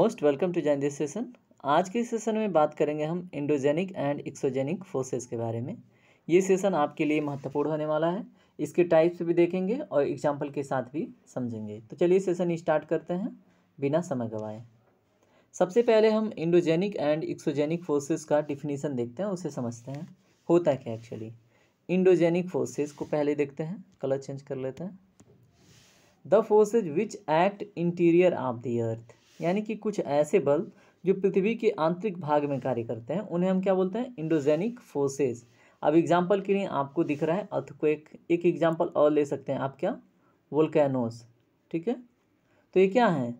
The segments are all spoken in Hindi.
most welcome to Jain this session आज के सेशन में बात करेंगे हम इंडोजेनिक एंड एक्सोजेनिक फोर्सेस के बारे में ये सेशन आपके लिए महत्वपूर्ण होने वाला है इसके टाइप्स भी देखेंगे और एग्जाम्पल के साथ भी समझेंगे तो चलिए सेशन स्टार्ट करते हैं बिना समय गवाए सबसे पहले हम इंडोजेनिक एंड एक्सोजेनिक फोर्सेज का डिफिनीसन देखते हैं उसे समझते हैं होता क्या एक्चुअली इंडोजेनिक फोर्सेज को पहले देखते हैं कलर चेंज कर लेते हैं the forces which act interior of the earth यानी कि कुछ ऐसे बल जो पृथ्वी के आंतरिक भाग में कार्य करते हैं उन्हें हम क्या बोलते हैं इंडोजेनिक फोर्सेस अब एग्जाम्पल के लिए आपको दिख रहा है अर्थक्वेक एक एग्जाम्पल और ले सकते हैं आप क्या वोल्कैनोस ठीक है तो ये क्या है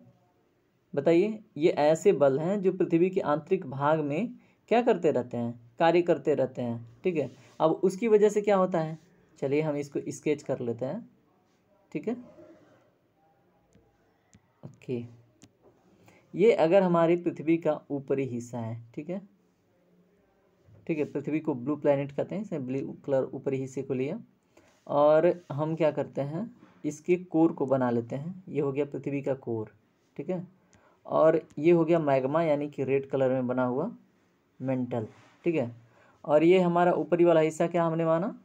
बताइए ये ऐसे बल हैं जो पृथ्वी के आंतरिक भाग में क्या करते रहते हैं कार्य करते रहते हैं ठीक है अब उसकी वजह से क्या होता है चलिए हम इसको स्केच कर लेते हैं ठीक है ओके ये अगर हमारी पृथ्वी का ऊपरी हिस्सा है ठीक है ठीक है पृथ्वी को ब्लू प्लैनेट कहते हैं इसने ब्लू कलर ऊपरी हिस्से को लिया और हम क्या करते हैं इसके कोर को बना लेते हैं ये हो गया पृथ्वी का कोर ठीक है और ये हो गया मैग्मा यानी कि रेड कलर में बना हुआ मेंटल ठीक है और ये हमारा ऊपरी वाला हिस्सा क्या हमने माना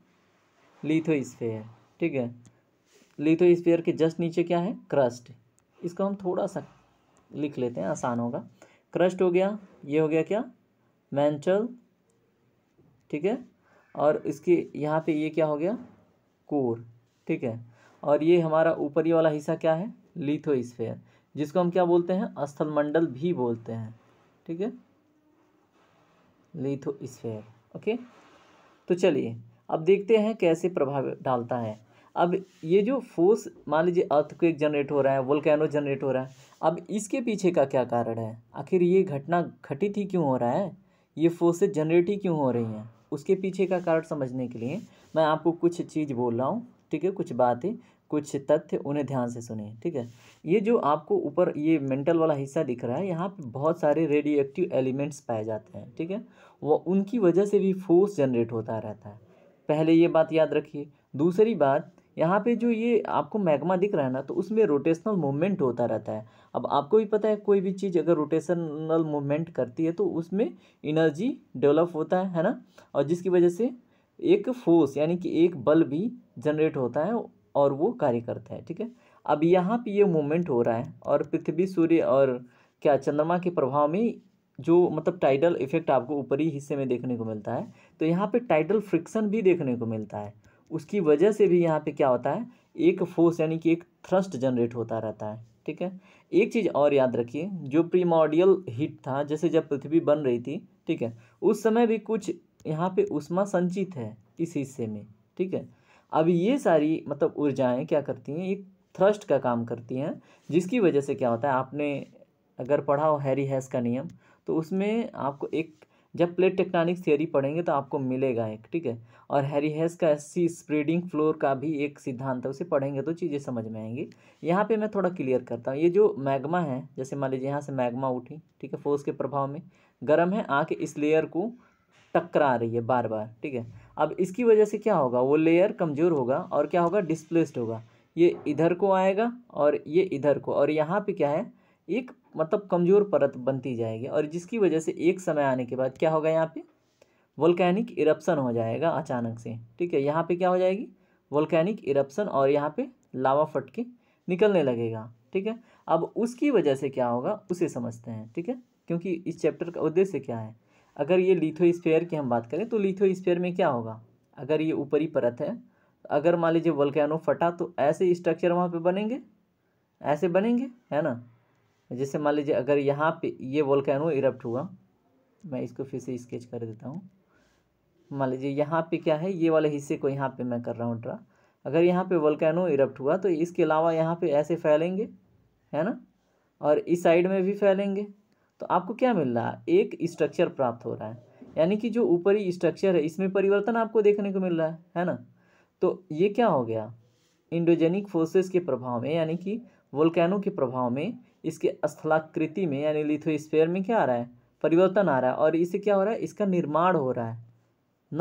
लीथो लिथोस्फेयर ठीक है लीथो लिथोस्फेयर के जस्ट नीचे क्या है क्रस्ट इसको हम थोड़ा सा लिख लेते हैं आसान होगा क्रस्ट हो गया ये हो गया क्या मैंटल ठीक है और इसके यहाँ पे ये क्या हो गया कोर ठीक है और ये हमारा ऊपरी वाला हिस्सा क्या है स्फेयर जिसको हम क्या बोलते हैं स्थलमंडल भी बोलते हैं ठीक है स्फेयर ओके तो चलिए अब देखते हैं कैसे प्रभाव डालता है अब ये जो फोर्स मान लीजिए अर्थ को एक जनरेट हो रहा है वोल्केनो जनरेट हो रहा है अब इसके पीछे का क्या कारण है आखिर ये घटना घटित ही क्यों हो रहा है ये फोर्सेज जनरेट ही क्यों हो रही हैं उसके पीछे का कारण समझने के लिए मैं आपको कुछ चीज़ बोल रहा हूँ ठीक है कुछ बातें कुछ तथ्य उन्हें ध्यान से सुने ठीक है ये जो आपको ऊपर ये मेंटल वाला हिस्सा दिख रहा है यहाँ पे बहुत सारे रेडियो एलिमेंट्स पाए जाते हैं ठीक है वो उनकी वजह से भी फोर्स जनरेट होता रहता है पहले ये बात याद रखिए दूसरी बात यहाँ पे जो ये आपको मैग्मा दिख रहा है ना तो उसमें रोटेशनल मूवमेंट होता रहता है अब आपको भी पता है कोई भी चीज़ अगर रोटेशनल मूवमेंट करती है तो उसमें इनर्जी डेवलप होता है है ना और जिसकी वजह से एक फोर्स यानी कि एक बल भी जनरेट होता है और वो कार्य करता है ठीक है अब यहाँ पर ये मूवमेंट हो रहा है और पृथ्वी सूर्य और क्या चंद्रमा के प्रभाव में जो मतलब टाइडल इफेक्ट आपको ऊपरी हिस्से में देखने को मिलता है तो यहाँ पे टाइडल फ्रिक्शन भी देखने को मिलता है उसकी वजह से भी यहाँ पे क्या होता है एक फोर्स यानी कि एक थ्रस्ट जनरेट होता रहता है ठीक है एक चीज़ और याद रखिए जो प्रीमॉडियल हीट था जैसे जब पृथ्वी बन रही थी ठीक है उस समय भी कुछ यहाँ पे उष्मा संचित है इस हिस्से में ठीक है अब ये सारी मतलब ऊर्जाएँ क्या करती हैं एक थ्रस्ट का काम करती हैं जिसकी वजह से क्या होता है आपने अगर पढ़ा हो हैरी हैस का नियम तो उसमें आपको एक जब प्लेट टेक्टोनिक थियोरी पढ़ेंगे तो आपको मिलेगा एक ठीक है और हैरी का सी स्प्रेडिंग फ्लोर का भी एक सिद्धांत है उसे पढ़ेंगे तो चीज़ें समझ में आएंगी यहाँ पे मैं थोड़ा क्लियर करता हूँ ये जो मैग्मा है जैसे मान लीजिए यहाँ से मैग्मा उठी ठीक है फोर्स के प्रभाव में गर्म है आके इस लेयर को टकरा रही है बार बार ठीक है अब इसकी वजह से क्या होगा वो लेयर कमज़ोर होगा और क्या होगा डिसप्लेस्ड होगा ये इधर को आएगा और ये इधर को और यहाँ पर क्या है एक मतलब कमज़ोर परत बनती जाएगी और जिसकी वजह से एक समय आने के बाद क्या होगा यहाँ पे वोल्कैनिक इरप्सन हो जाएगा अचानक से ठीक है यहाँ पे क्या हो जाएगी वोल्कैनिक इरप्सन और यहाँ पे लावा फट के निकलने लगेगा ठीक है अब उसकी वजह से क्या होगा उसे समझते हैं ठीक है क्योंकि इस चैप्टर का उद्देश्य क्या है अगर ये लिथोस्फेयर की हम बात करें तो लिथोस्फेयर में क्या होगा अगर ये ऊपरी परत है अगर मान लीजिए वोल्केनो फटा तो ऐसे स्ट्रक्चर वहाँ पर बनेंगे ऐसे बनेंगे है ना जैसे मान लीजिए अगर यहाँ पे ये वोल्केनो इरप्ट हुआ मैं इसको फिर से स्केच कर देता हूँ मान लीजिए यहाँ पे क्या है ये वाले हिस्से को यहाँ पे मैं कर रहा हूँ ड्रा अगर यहाँ पे वोल्कैनो इरप्ट हुआ तो इसके अलावा यहाँ पे ऐसे फैलेंगे है ना और इस साइड में भी फैलेंगे तो आपको क्या मिल रहा है एक स्ट्रक्चर प्राप्त हो रहा है यानी कि जो ऊपरी स्ट्रक्चर है इसमें परिवर्तन आपको देखने को मिल रहा है है ना तो ये क्या हो गया इंडोजेनिक फोर्सेस के प्रभाव में यानी कि वोल्केनो के प्रभाव में इसके स्थलाकृति में यानी लिथोस्फेयर में क्या आ रहा है परिवर्तन आ रहा है और इससे क्या हो रहा है इसका निर्माण हो रहा है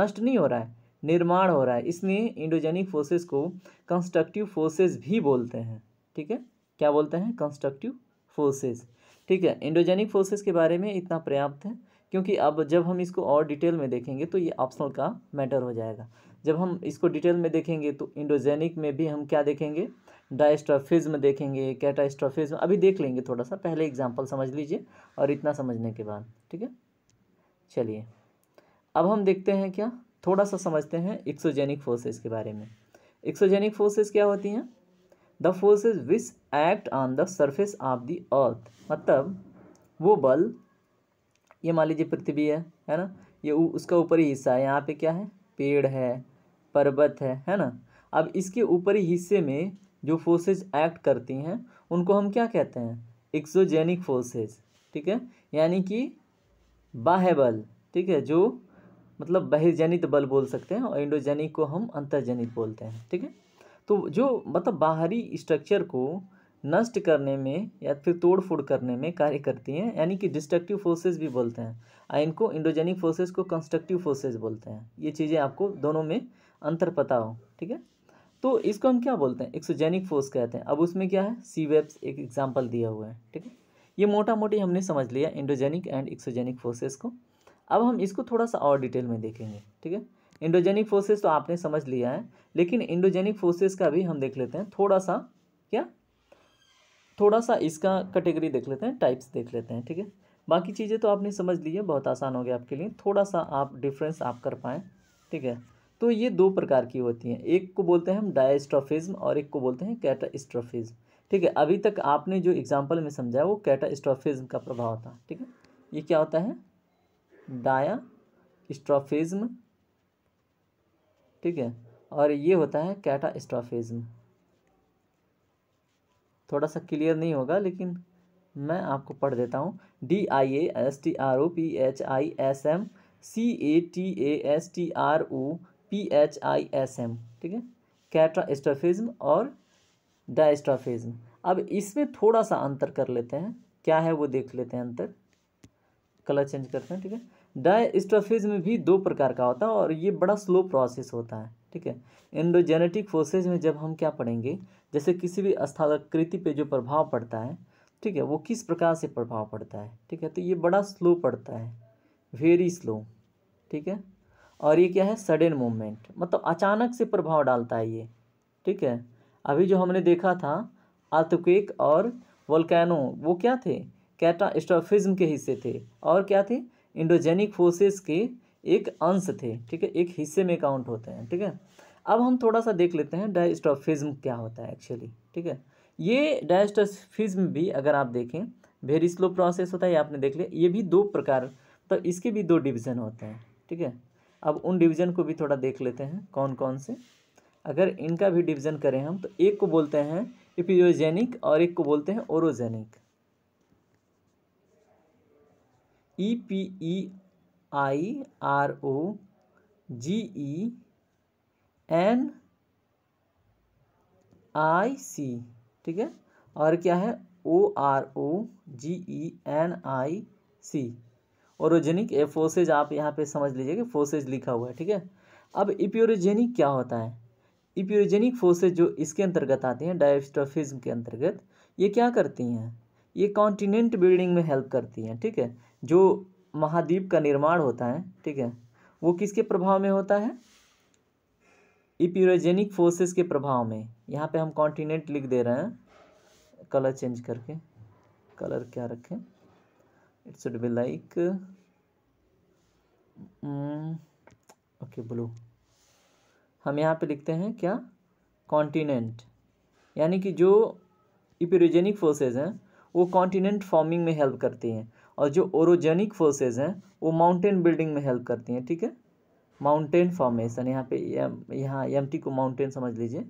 नष्ट नहीं हो रहा है निर्माण हो रहा है इसलिए इंडोजेनिक फोर्सेस को कंस्ट्रक्टिव फोर्सेस भी बोलते हैं ठीक है क्या बोलते हैं कंस्ट्रक्टिव फोर्सेस ठीक है इंडोजेनिक फोर्सेस के बारे में इतना पर्याप्त है क्योंकि अब जब हम इसको और डिटेल में देखेंगे तो ये ऑप्शनल का मैटर हो जाएगा जब हम इसको डिटेल में देखेंगे तो इंडोजेनिक में भी हम क्या देखेंगे डायस्ट्राफिज्म देखेंगे कैटास्ट्राफिज्म अभी देख लेंगे थोड़ा सा पहले एग्जाम्पल समझ लीजिए और इतना समझने के बाद ठीक है चलिए अब हम देखते हैं क्या थोड़ा सा समझते हैं एक्सोजेनिक फोर्सेज के बारे में एक्सोजेनिक फोर्सेज क्या होती हैं the forces which act on the surface of the earth मतलब वो बल ये मान लीजिए पृथ्वी है है ना ये उ, उसका ऊपरी हिस्सा है यहाँ पे क्या है पेड़ है पर्वत है है ना अब इसके ऊपरी हिस्से में जो फोर्सेज एक्ट करती हैं उनको हम क्या कहते हैं एक्सोजेनिक फोर्सेज ठीक है यानी कि बाह्य बल ठीक है जो मतलब बहिर्जनित बल बोल सकते हैं और इंडोजेनिक को हम अंतर्जनित बोलते हैं ठीक है तो जो मतलब बाहरी स्ट्रक्चर को नष्ट करने में या फिर तोड़ फोड़ करने में कार्य करती हैं यानी कि डिस्ट्रक्टिव फोर्सेस भी बोलते हैं और इनको इंडोजेनिक फोर्सेस को कंस्ट्रक्टिव फोर्सेस बोलते हैं ये चीज़ें आपको दोनों में अंतर पता हो ठीक है तो इसको हम क्या बोलते हैं एक्सोजेनिक फोर्स कहते हैं अब उसमें क्या है सी वेब्स एक एग्जाम्पल दिया हुआ है ठीक है ये मोटा मोटी हमने समझ लिया इंडोजेनिक एंड एक्सोजेनिक फोर्सेज को अब हम इसको थोड़ा सा और डिटेल में देखेंगे ठीक है इंडोजेनिक फोर्सेज तो आपने समझ लिया है लेकिन इंडोजेनिक फोर्सेज का भी हम देख लेते हैं थोड़ा सा क्या थोड़ा सा इसका कैटेगरी देख लेते हैं टाइप्स देख लेते हैं ठीक है बाकी चीज़ें तो आपने समझ ली है बहुत आसान हो गया आपके लिए थोड़ा सा आप डिफरेंस आप कर पाएँ ठीक है तो ये दो प्रकार की होती हैं एक को बोलते हैं हम डायस्ट्रोफिज्म और एक को बोलते हैं कैटास्ट्रोफिज्म ठीक है अभी तक आपने जो एग्जाम्पल में समझाया वो कैटास्ट्रोफिज्म का प्रभाव होता ठीक है ये क्या होता है डाया स्ट्रॉफिज्म ठीक है और ये होता है कैटास्ट्रोफिज्म थोड़ा सा क्लियर नहीं होगा लेकिन मैं आपको पढ़ देता हूँ D I A S T R O P H I S M C A T A S T R O P H I S M ठीक है कैट्रास्ट्राफिज्म और डाइस्टोफिज्म अब इसमें थोड़ा सा अंतर कर लेते हैं क्या है वो देख लेते हैं अंतर कलर चेंज करते हैं ठीक है डाइस्टोफिज्म भी दो प्रकार का होता है और ये बड़ा स्लो प्रोसेस होता है ठीक है एंडोजेनेटिक फोर्सेज में जब हम क्या पढ़ेंगे जैसे किसी भी स्थलाकृति पे जो प्रभाव पड़ता है ठीक है वो किस प्रकार से प्रभाव पड़ता है ठीक है तो ये बड़ा स्लो पड़ता है वेरी स्लो ठीक है और ये क्या है सडन मूवमेंट मतलब अचानक से प्रभाव डालता है ये ठीक है अभी जो हमने देखा था आर्थक्विक और वोल्केनो वो क्या थे कैटास्ट्रोफिज्म के हिस्से थे और क्या थे इंडोजेनिक फोर्सेस के एक अंश थे ठीक है एक हिस्से में काउंट होते हैं ठीक है अब हम थोड़ा सा देख लेते हैं डायस्ट्रॉफिज्म क्या होता है एक्चुअली ठीक है ये डायस्ट्रॉफिज्म भी अगर आप देखें वेरी स्लो प्रोसेस होता है आपने देख लिया ये भी दो प्रकार तो इसके भी दो डिवीज़न होते हैं ठीक है अब उन डिवीज़न को भी थोड़ा देख लेते हैं कौन कौन से अगर इनका भी डिवीज़न करें हम तो एक को बोलते हैं इपियोजेनिक और एक को बोलते हैं orogenic E P E I R O G E N I C ठीक है और क्या है O R O G E N I C orogenic a forces आप यहाँ पे समझ लीजिए कि फोसेज लिखा हुआ है ठीक है अब इप्योरोजेनिक क्या होता है इप्योरोजेनिक फोसेज जो इसके अंतर्गत आती हैं डायस्ट्रफिज्म के अंतर्गत ये क्या करती हैं ये कॉन्टिनेंट बिल्डिंग में हेल्प करती हैं ठीक है जो महाद्वीप का निर्माण होता है ठीक है वो किसके प्रभाव में होता है इप्यूरोजेनिक फोर्सेस के प्रभाव में यहाँ पे हम कॉन्टिनेंट लिख दे रहे हैं कलर चेंज करके कलर क्या रखें it should be like okay blue हम यहाँ पे लिखते हैं क्या कॉन्टिनेंट यानी कि जो इप्यूरोजेनिक फोर्सेज हैं वो कॉन्टिनेंट फॉर्मिंग में हेल्प करती हैं और जो ओरोजेनिक फोर्सेज हैं वो माउंटेन बिल्डिंग में हेल्प करती हैं ठीक है माउंटेन फॉर्मेशन यहाँ पे यहाँ एम टी को माउंटेन समझ लीजिए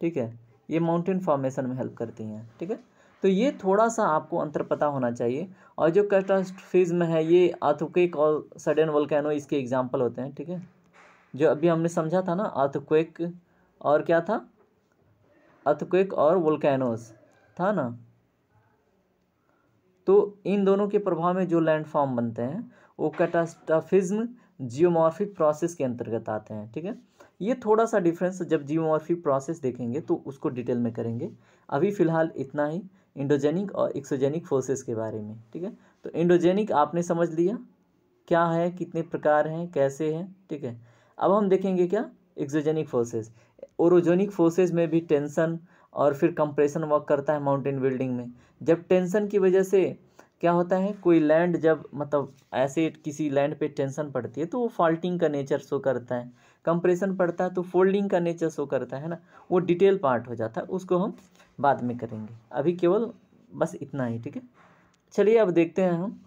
ठीक है ये माउंटेन फॉर्मेशन में हेल्प करती हैं ठीक है तो ये थोड़ा सा आपको अंतर पता होना चाहिए और जो में है ये आर्थक्वेक और सडन वोल्केनो इसके एग्जाम्पल होते हैं ठीक है जो अभी हमने समझा था ना आर्थक्वेक और क्या था अर्थक्वेक और वोल्केनोज था ना तो इन दोनों के प्रभाव में जो लैंडफॉर्म बनते हैं वो कैटास्टाफिज्म जियोमॉर्फिक प्रोसेस के अंतर्गत आते हैं ठीक है ये थोड़ा सा डिफरेंस जब जियोमॉर्फिक प्रोसेस देखेंगे तो उसको डिटेल में करेंगे अभी फ़िलहाल इतना ही इंडोजेनिक और एक्सोजेनिक फोर्सेस के बारे में ठीक है तो इंडोजेनिक आपने समझ लिया क्या है कितने प्रकार हैं कैसे हैं ठीक है अब हम देखेंगे क्या एक्सोजेनिक फोर्सेज ओरोजोनिक फोर्सेज में भी टेंशन और फिर कंप्रेशन वर्क करता है माउंटेन बिल्डिंग में जब टेंशन की वजह से क्या होता है कोई लैंड जब मतलब ऐसे किसी लैंड पे टेंशन पड़ती है तो वो फॉल्टिंग का नेचर शो करता है कंप्रेशन पड़ता है तो फोल्डिंग का नेचर शो करता है ना वो डिटेल पार्ट हो जाता है उसको हम बाद में करेंगे अभी केवल बस इतना ही ठीक है चलिए अब देखते हैं हम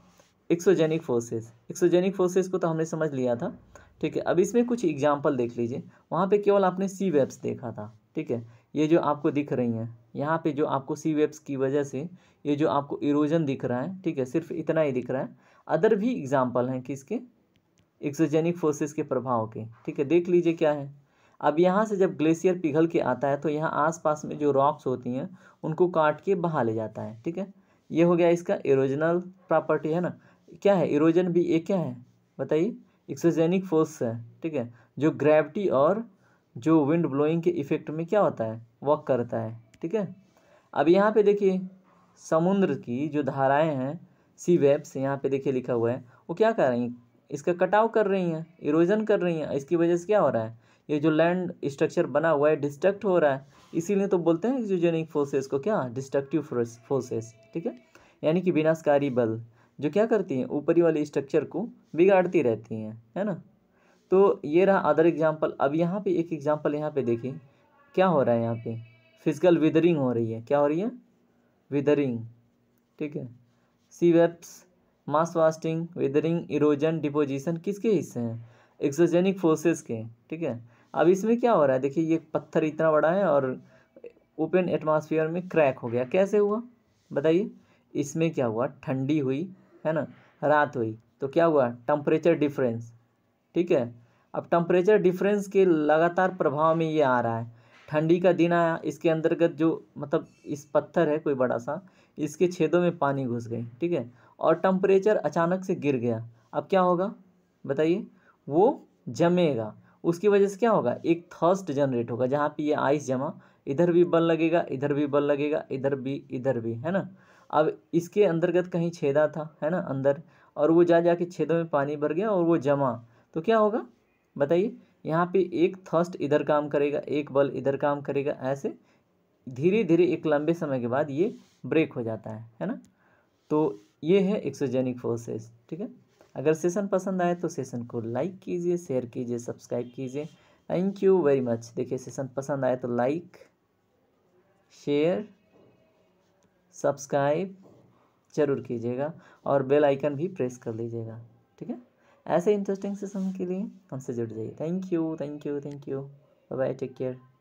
एक्सोजेनिक फोर्सेस एक्सोजेनिक फोर्सेस को तो हमने समझ लिया था ठीक है अब इसमें कुछ एग्जाम्पल देख लीजिए वहाँ पर केवल आपने सी वेब्स देखा था ठीक है ये जो आपको दिख रही हैं यहाँ पे जो आपको सी वेब्स की वजह से ये जो आपको इरोजन दिख रहा है ठीक है सिर्फ इतना ही दिख रहा है अदर भी एग्जाम्पल हैं किसके एक्सोजेनिक फोर्सेस के प्रभाव के ठीक है देख लीजिए क्या है अब यहाँ से जब ग्लेशियर पिघल के आता है तो यहाँ आसपास में जो रॉक्स होती हैं उनको काट के बहा ले जाता है ठीक है ये हो गया इसका इरोजनल प्रॉपर्टी है ना क्या है इरोजन भी एक क्या है बताइए एक्सोजेनिक फोर्स है ठीक है जो ग्रेविटी और जो विंड ब्लोइंग के इफ़ेक्ट में क्या होता है वॉक करता है ठीक है अब यहाँ पे देखिए समुद्र की जो धाराएं हैं सी वेब्स यहाँ पे देखिए लिखा हुआ है वो क्या कर रही हैं इसका कटाव कर रही हैं इरोजन कर रही हैं इसकी वजह से क्या हो रहा है ये जो लैंड स्ट्रक्चर बना हुआ है डिस्ट्रक्ट हो रहा है इसीलिए तो बोलते हैं एक्सोजेनिक फोर्सेस को क्या डिस्ट्रक्टिव फोर्सेस ठीक है यानी कि विनाशकारी बल जो क्या करती हैं ऊपरी वाले स्ट्रक्चर को बिगाड़ती रहती हैं है ना तो ये रहा अदर एग्जाम्पल अब यहाँ पे एक एग्जाम्पल यहाँ पे देखिए क्या हो रहा है यहाँ पे फिजिकल विदरिंग हो रही है क्या हो रही है विदरिंग ठीक है sea waves mass wasting weathering erosion deposition किसके हिस्से हैं एक्सोजेनिक फोर्सेस के ठीक है अब इसमें क्या हो रहा है देखिए ये पत्थर इतना बड़ा है और ओपन एटमॉस्फेयर में क्रैक हो गया कैसे हुआ बताइए इसमें क्या हुआ ठंडी हुई है ना रात हुई तो क्या हुआ टम्परेचर डिफरेंस ठीक है अब टम्परेचर डिफरेंस के लगातार प्रभाव में ये आ रहा है ठंडी का दिन आया इसके अंतर्गत जो मतलब इस पत्थर है कोई बड़ा सा इसके छेदों में पानी घुस गई ठीक है और टम्परेचर अचानक से गिर गया अब क्या होगा बताइए वो जमेगा उसकी वजह से क्या होगा एक थर्स्ट जनरेट होगा जहाँ पे ये आइस जमा इधर भी बल लगेगा इधर भी बल लगेगा इधर भी इधर भी है ना अब इसके अंतर्गत कहीं छेदा था है ना अंदर और वो जा जा के छेदों में पानी भर गया और वो जमा तो क्या होगा बताइए यहाँ पे एक थर्स्ट इधर काम करेगा एक बल इधर काम करेगा ऐसे धीरे धीरे एक लंबे समय के बाद ये ब्रेक हो जाता है है ना तो ये है एक्सोजेनिक फोर्सेस ठीक है अगर सेशन पसंद आए तो सेशन को लाइक कीजिए शेयर कीजिए सब्सक्राइब कीजिए थैंक यू वेरी मच देखिए सेशन पसंद आए तो लाइक शेयर सब्सक्राइब जरूर कीजिएगा और बेल आइकन भी प्रेस कर लीजिएगा ठीक है ऐसे इंटरेस्टिंग सेशन के लिए हमसे जुड़ जाइए thank you thank you thank you bye take care